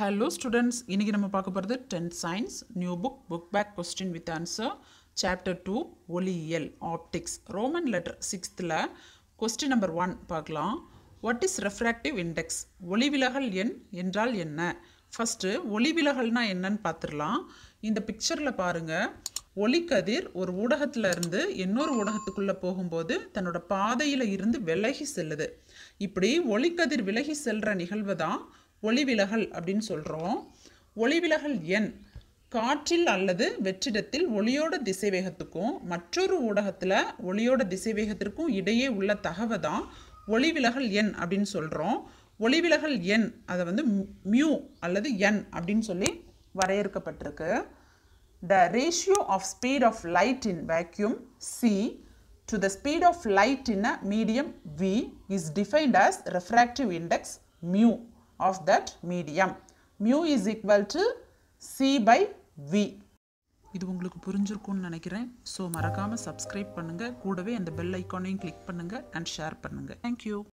Hello students இன்றைக்கி நம்ம பார்க்க போகிறது tenth science new book book back question with answer chapter two ஒலியியல் ஆப்டிக்ஸ் ரோமன் லெட்டர் சிக்ஸ்த்தில் கொஸ்டின் நம்பர் ஒன் பார்க்கலாம் வாட் இஸ் ரெஃப்ராக்டிவ் இண்டெக்ஸ் ஒளிவிலகல் எண் என்றால் என்ன ஃபஸ்ட்டு ஒளிவிலகல்னால் என்னன்னு பார்த்துடலாம் இந்த பிக்சரில் பாருங்கள் ஒளிக்கதிர் ஒரு ஊடகத்தில் இருந்து இன்னொரு ஊடகத்துக்குள்ளே போகும்போது தன்னோட பாதையில் இருந்து விலகி செல்லுது இப்படி ஒளிக்கதிர் விலகி செல்கிற நிகழ்வு தான் ஒளிவிலகல் அப்படின்னு சொல்கிறோம் ஒளிவிலகல் எண் காற்றில் அல்லது வெற்றிடத்தில் ஒளியோட திசைவேகத்துக்கும் மற்றொரு ஊடகத்தில் ஒளியோட திசைவேகத்திற்கும் இடையே உள்ள தகவை தான் ஒளிவிலகல் எண் அப்படின்னு சொல்கிறோம் ஒளிவிலகல் எண் அதை வந்து மியூ அல்லது எண் அப்படின்னு சொல்லி வரையறுக்கப்பட்டிருக்கு the ratio of speed of light in vacuum C to the speed of light in a medium V is defined as refractive index mu of that medium. mu is equal to C by V. இது உங்களுக்கு புரிஞ்சிருக்கும்னு நினைக்கிறேன் so மறக்காமல் subscribe பண்ணுங்கள் கூடவே அந்த bell ஐக்கானையும் click பண்ணுங்கள் அண்ட் ஷேர் பண்ணுங்கள் தேங்க்யூ